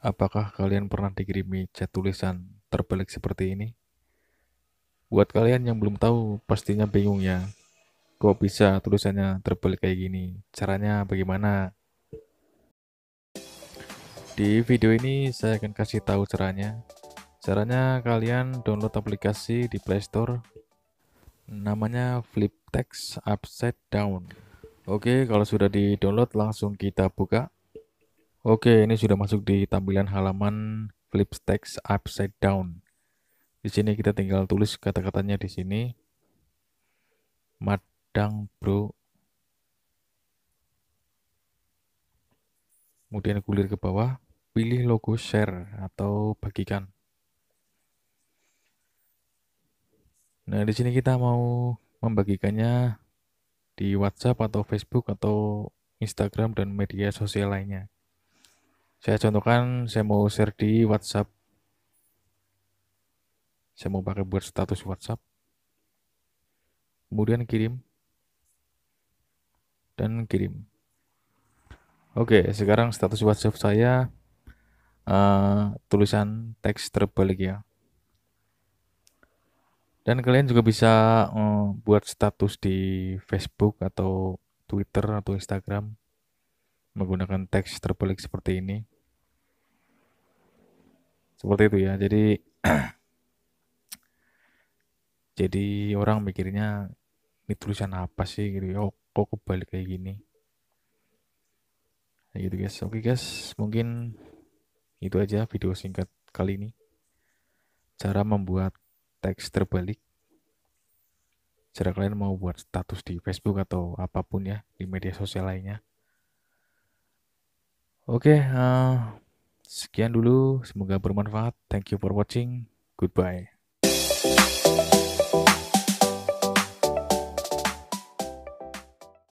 Apakah kalian pernah dikirimi chat tulisan terbalik seperti ini? Buat kalian yang belum tahu, pastinya bingung ya. Kok bisa tulisannya terbalik kayak gini? Caranya bagaimana? Di video ini saya akan kasih tahu caranya. Caranya kalian download aplikasi di Play Store. Namanya Flip Text Upside Down. Oke, kalau sudah di-download langsung kita buka. Oke, ini sudah masuk di tampilan halaman flip text upside down. Di sini kita tinggal tulis kata-katanya di sini. Madang bro. Kemudian gulir ke bawah, pilih logo share atau bagikan. Nah, di sini kita mau membagikannya di WhatsApp atau Facebook atau Instagram dan media sosial lainnya. Saya contohkan, saya mau share di WhatsApp. Saya mau pakai buat status WhatsApp. Kemudian kirim. Dan kirim. Oke, sekarang status WhatsApp saya uh, tulisan teks terbalik ya. Dan kalian juga bisa uh, buat status di Facebook atau Twitter atau Instagram menggunakan teks terbalik seperti ini. Seperti itu ya. Jadi jadi orang mikirnya ini tulisan apa sih gitu ya. Oh, kok kebalik kayak gini. Nah, gitu guys. Oke guys, mungkin itu aja video singkat kali ini. Cara membuat teks terbalik Cara kalian mau buat status di Facebook atau apapun ya di media sosial lainnya Oke, okay, uh, eh, sekian dulu. Semoga bermanfaat. Thank you for watching. Goodbye.